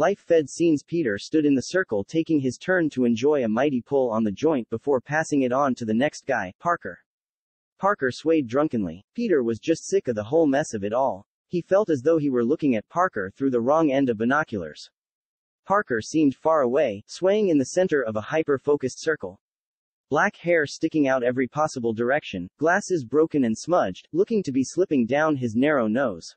Life-fed scenes Peter stood in the circle taking his turn to enjoy a mighty pull on the joint before passing it on to the next guy, Parker. Parker swayed drunkenly. Peter was just sick of the whole mess of it all. He felt as though he were looking at Parker through the wrong end of binoculars. Parker seemed far away, swaying in the center of a hyper-focused circle. Black hair sticking out every possible direction, glasses broken and smudged, looking to be slipping down his narrow nose.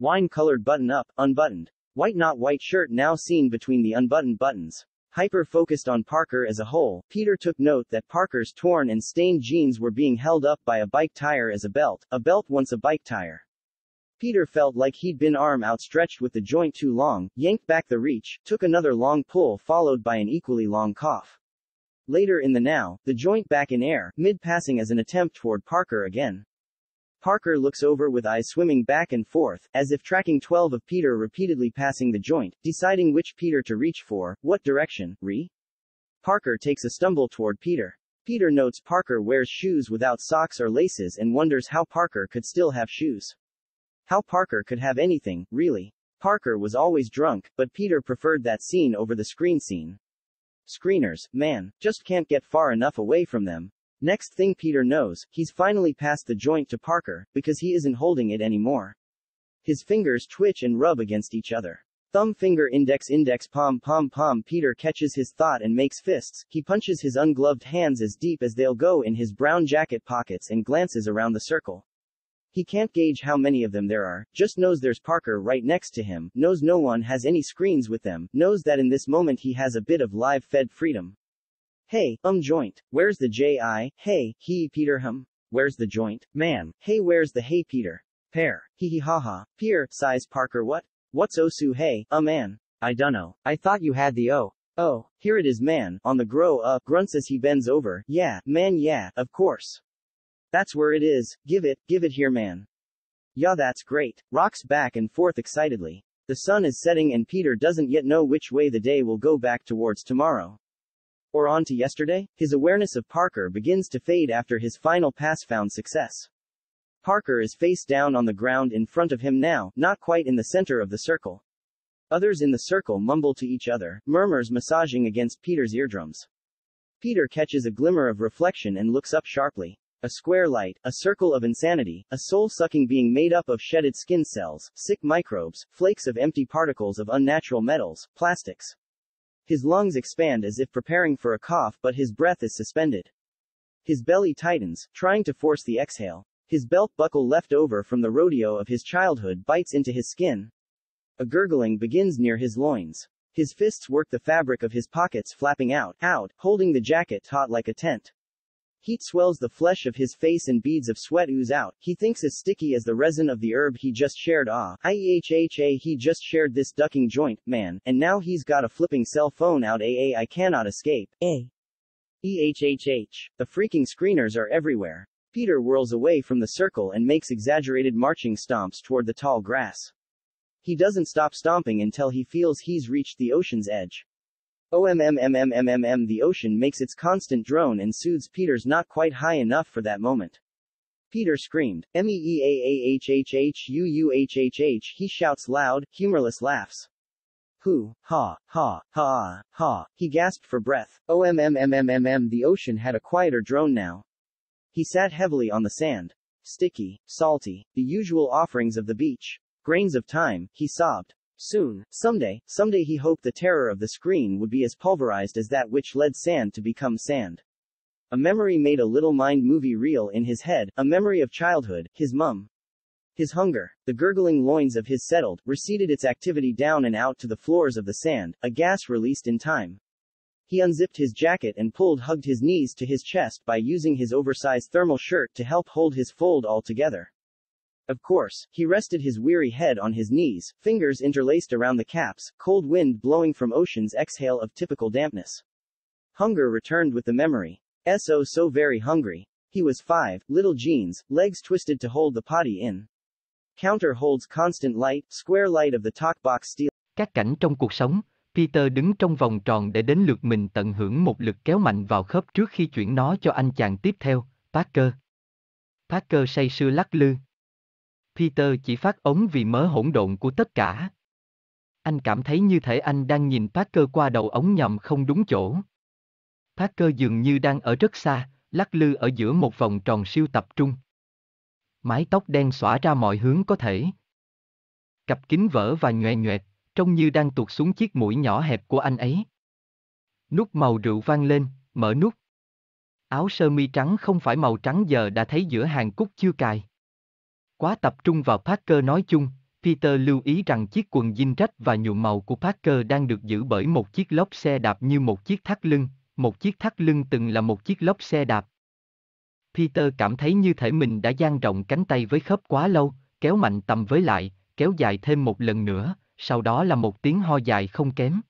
Wine-colored button-up, unbuttoned. White not white shirt now seen between the unbuttoned buttons. Hyper focused on Parker as a whole, Peter took note that Parker's torn and stained jeans were being held up by a bike tire as a belt, a belt once a bike tire. Peter felt like he'd been arm outstretched with the joint too long, yanked back the reach, took another long pull followed by an equally long cough. Later in the now, the joint back in air, mid-passing as an attempt toward Parker again. Parker looks over with eyes swimming back and forth, as if tracking 12 of Peter repeatedly passing the joint, deciding which Peter to reach for, what direction, re? Parker takes a stumble toward Peter. Peter notes Parker wears shoes without socks or laces and wonders how Parker could still have shoes. How Parker could have anything, really. Parker was always drunk, but Peter preferred that scene over the screen scene. Screeners, man, just can't get far enough away from them. Next thing Peter knows, he's finally passed the joint to Parker, because he isn't holding it anymore. His fingers twitch and rub against each other. Thumb finger index index palm palm palm Peter catches his thought and makes fists, he punches his ungloved hands as deep as they'll go in his brown jacket pockets and glances around the circle. He can't gauge how many of them there are, just knows there's Parker right next to him, knows no one has any screens with them, knows that in this moment he has a bit of live fed freedom. Hey, um joint, where's the J.I., hey, he Peter hum. where's the joint, man, hey where's the hey Peter, pair, hee hee ha ha, peer, size Parker what, what's osu hey, a man, I dunno, I thought you had the O, oh, here it is man, on the grow up, uh, grunts as he bends over, yeah, man yeah, of course. That's where it is, give it, give it here man. Yeah that's great, rocks back and forth excitedly. The sun is setting and Peter doesn't yet know which way the day will go back towards tomorrow or on to yesterday, his awareness of Parker begins to fade after his final pass found success. Parker is face down on the ground in front of him now, not quite in the center of the circle. Others in the circle mumble to each other, murmurs massaging against Peter's eardrums. Peter catches a glimmer of reflection and looks up sharply. A square light, a circle of insanity, a soul-sucking being made up of shedded skin cells, sick microbes, flakes of empty particles of unnatural metals, plastics. His lungs expand as if preparing for a cough but his breath is suspended. His belly tightens, trying to force the exhale. His belt buckle left over from the rodeo of his childhood bites into his skin. A gurgling begins near his loins. His fists work the fabric of his pockets flapping out, out, holding the jacket taut like a tent. Heat swells the flesh of his face and beads of sweat ooze out, he thinks as sticky as the resin of the herb he just shared ah, IEHHA he just shared this ducking joint, man, and now he's got a flipping cell phone out AA I cannot escape, A. EHHH. The freaking screeners are everywhere. Peter whirls away from the circle and makes exaggerated marching stomps toward the tall grass. He doesn't stop stomping until he feels he's reached the ocean's edge. OMMMMMMM the ocean makes its constant drone and soothes Peter's not quite high enough for that moment. Peter screamed, M-E-E-A-A-H-H-H-U-U-H-H-H, he shouts loud, humorless laughs. Who, ha, ha, ha, ha, he gasped for breath. OMMMMMM the ocean had a quieter drone now. He sat heavily on the sand. Sticky, salty, the usual offerings of the beach. Grains of time, he sobbed. Soon, someday, someday he hoped the terror of the screen would be as pulverized as that which led sand to become sand. A memory made a little mind movie reel in his head, a memory of childhood, his mum. His hunger, the gurgling loins of his settled, receded its activity down and out to the floors of the sand, a gas released in time. He unzipped his jacket and pulled hugged his knees to his chest by using his oversized thermal shirt to help hold his fold all together. Of course, he rested his weary head on his knees, fingers interlaced around the caps, cold wind blowing from ocean's exhale of typical dampness. Hunger returned with the memory. So so very hungry. He was five, little jeans, legs twisted to hold the potty in. Counter holds constant light, square light of the talk box steel. Các cảnh trong cuộc sống, Peter đứng trong vòng tròn để đến lượt mình tận hưởng một lực kéo mạnh vào khớp trước khi chuyển nó cho anh chàng tiếp theo, Parker. Parker say sưa lắc lư. Peter chỉ phát ống vì mớ hỗn độn của tất cả. Anh cảm thấy như thể anh đang nhìn Parker qua đầu ống nhầm không đúng chỗ. Parker dường như đang ở rất xa, lắc lư ở giữa một vòng tròn siêu tập trung. Mái tóc đen xõa ra mọi hướng có thể. Cặp kính vỡ và nhoẹ nhoẹt, trông như đang tuột xuống chiếc mũi nhỏ hẹp của anh ấy. Nút màu rượu vang lên, mở nút. Áo sơ mi trắng không phải màu trắng giờ đã thấy giữa hàng cúc chưa cài quá tập trung vào Parker nói chung, Peter lưu ý rằng chiếc quần jean rách và nhuộm màu của Parker đang được giữ bởi một chiếc lốp xe đạp như một chiếc thắt lưng, một chiếc thắt lưng từng là một chiếc lốp xe đạp. Peter cảm thấy như thể mình đã dang rộng cánh tay với khớp quá lâu, kéo mạnh tầm với lại, kéo dài thêm một lần nữa, sau đó là một tiếng ho dài không kém.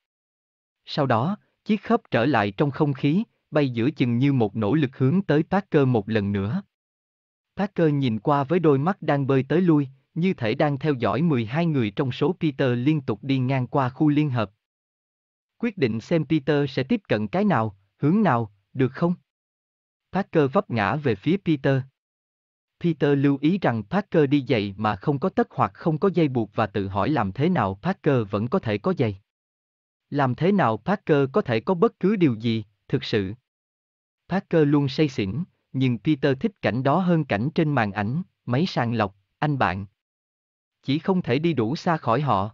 Sau đó, chiếc khớp trở lại trong không khí, bay giữa chừng như một nỗ lực hướng tới Parker một lần nữa. Parker nhìn qua với đôi mắt đang bơi tới lui, như thể đang theo dõi 12 người trong số Peter liên tục đi ngang qua khu liên hợp. Quyết định xem Peter sẽ tiếp cận cái nào, hướng nào, được không? Parker vấp ngã về phía Peter. Peter lưu ý rằng Parker đi giày mà không có tất hoặc không có dây buộc và tự hỏi làm thế nào Parker vẫn có thể có giày. Làm thế nào Parker có thể có bất cứ điều gì, thực sự. Parker luôn say xỉn, nhưng Peter thích cảnh đó hơn cảnh trên màn ảnh, máy sàng lọc, anh bạn. Chỉ không thể đi đủ xa khỏi họ.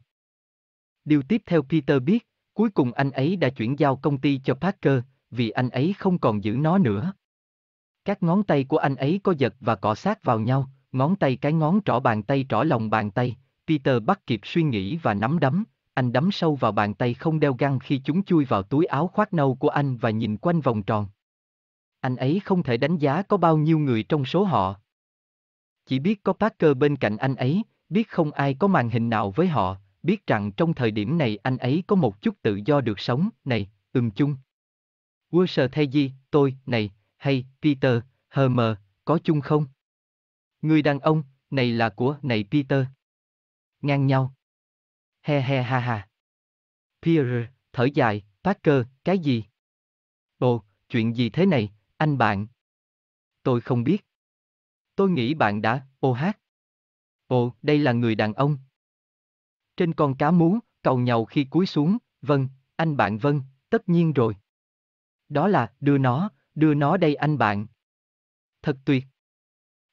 Điều tiếp theo Peter biết, cuối cùng anh ấy đã chuyển giao công ty cho Parker, vì anh ấy không còn giữ nó nữa. Các ngón tay của anh ấy có giật và cọ sát vào nhau, ngón tay cái ngón trỏ bàn tay trỏ lòng bàn tay, Peter bắt kịp suy nghĩ và nắm đấm, anh đấm sâu vào bàn tay không đeo găng khi chúng chui vào túi áo khoác nâu của anh và nhìn quanh vòng tròn. Anh ấy không thể đánh giá có bao nhiêu người trong số họ. Chỉ biết có Parker bên cạnh anh ấy, biết không ai có màn hình nào với họ, biết rằng trong thời điểm này anh ấy có một chút tự do được sống, này, ừm chung. Worser thay gì, tôi, này, hay, Peter, hờ mờ, có chung không? Người đàn ông, này là của, này Peter. Ngang nhau. He he ha ha. Pierre, thở dài, Parker, cái gì? Ồ, chuyện gì thế này, anh bạn. Tôi không biết. Tôi nghĩ bạn đã, ô hát. Ồ, đây là người đàn ông. Trên con cá mú, cầu nhau khi cúi xuống, vâng, anh bạn vâng, tất nhiên rồi. Đó là, đưa nó, đưa nó đây anh bạn. Thật tuyệt.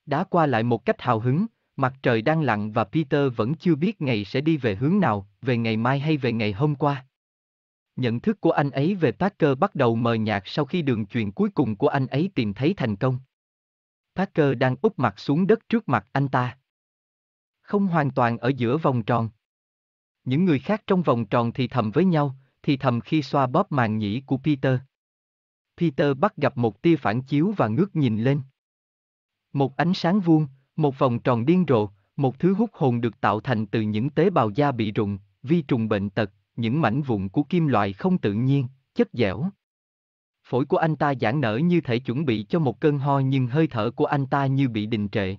Đã qua lại một cách hào hứng, mặt trời đang lặn và Peter vẫn chưa biết ngày sẽ đi về hướng nào, về ngày mai hay về ngày hôm qua. Nhận thức của anh ấy về Parker bắt đầu mờ nhạt sau khi đường truyền cuối cùng của anh ấy tìm thấy thành công. Parker đang úp mặt xuống đất trước mặt anh ta. Không hoàn toàn ở giữa vòng tròn. Những người khác trong vòng tròn thì thầm với nhau, thì thầm khi xoa bóp màn nhĩ của Peter. Peter bắt gặp một tia phản chiếu và ngước nhìn lên. Một ánh sáng vuông, một vòng tròn điên rồ, một thứ hút hồn được tạo thành từ những tế bào da bị rụng, vi trùng bệnh tật, những mảnh vụn của kim loại không tự nhiên, chất dẻo. Phổi của anh ta giãn nở như thể chuẩn bị cho một cơn ho nhưng hơi thở của anh ta như bị đình trệ.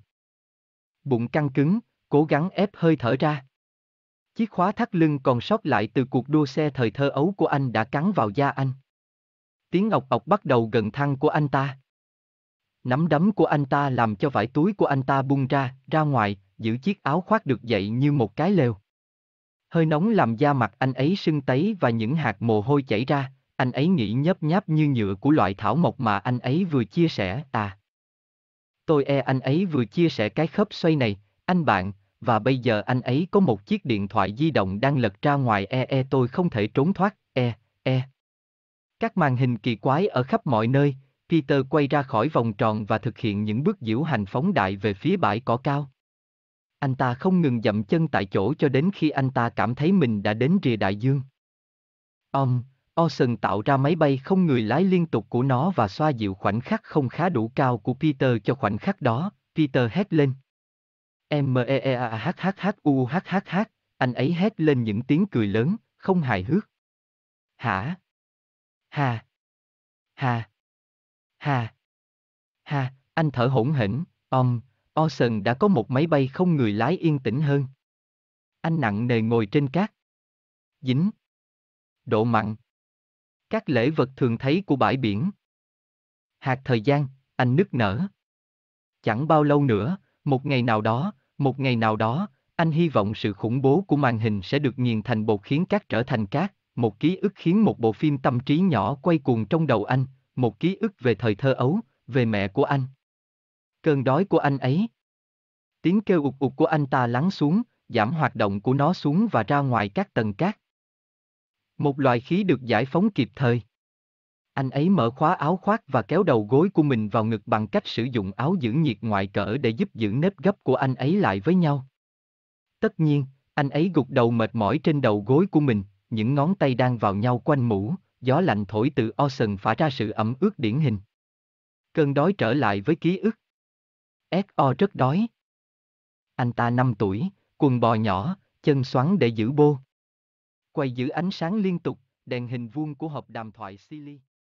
Bụng căng cứng, cố gắng ép hơi thở ra. Chiếc khóa thắt lưng còn sót lại từ cuộc đua xe thời thơ ấu của anh đã cắn vào da anh. Tiếng ọc ọc bắt đầu gần thăng của anh ta. Nắm đấm của anh ta làm cho vải túi của anh ta bung ra, ra ngoài, giữ chiếc áo khoác được dậy như một cái lều. Hơi nóng làm da mặt anh ấy sưng tấy và những hạt mồ hôi chảy ra, anh ấy nghĩ nhấp nháp như nhựa của loại thảo mộc mà anh ấy vừa chia sẻ à. Tôi e anh ấy vừa chia sẻ cái khớp xoay này, anh bạn, và bây giờ anh ấy có một chiếc điện thoại di động đang lật ra ngoài e e tôi không thể trốn thoát, e, e. Các màn hình kỳ quái ở khắp mọi nơi, Peter quay ra khỏi vòng tròn và thực hiện những bước diễu hành phóng đại về phía bãi cỏ cao anh ta không ngừng dậm chân tại chỗ cho đến khi anh ta cảm thấy mình đã đến rìa đại dương. Ông, Orson tạo ra máy bay không người lái liên tục của nó và xoa dịu khoảnh khắc không khá đủ cao của Peter cho khoảnh khắc đó, Peter hét lên. m e e a h h h u h h h anh ấy hét lên những tiếng cười lớn, không hài hước. Hả? Hà. Hà. Hà. Hà, anh thở hổn hển, ông, Ocean đã có một máy bay không người lái yên tĩnh hơn. Anh nặng nề ngồi trên cát. Dính. Độ mặn. Các lễ vật thường thấy của bãi biển. Hạt thời gian, anh nức nở. Chẳng bao lâu nữa, một ngày nào đó, một ngày nào đó, anh hy vọng sự khủng bố của màn hình sẽ được nghiền thành bột khiến cát trở thành cát, một ký ức khiến một bộ phim tâm trí nhỏ quay cuồng trong đầu anh, một ký ức về thời thơ ấu, về mẹ của anh cơn đói của anh ấy. Tiếng kêu ụt ụt của anh ta lắng xuống, giảm hoạt động của nó xuống và ra ngoài các tầng cát. Một loại khí được giải phóng kịp thời. Anh ấy mở khóa áo khoác và kéo đầu gối của mình vào ngực bằng cách sử dụng áo giữ nhiệt ngoại cỡ để giúp giữ nếp gấp của anh ấy lại với nhau. Tất nhiên, anh ấy gục đầu mệt mỏi trên đầu gối của mình, những ngón tay đang vào nhau quanh mũ, gió lạnh thổi từ Ocean phả ra sự ẩm ướt điển hình. Cơn đói trở lại với ký ức. S.O. rất đói. Anh ta 5 tuổi, quần bò nhỏ, chân xoắn để giữ bô. Quay giữ ánh sáng liên tục, đèn hình vuông của hộp đàm thoại Silly.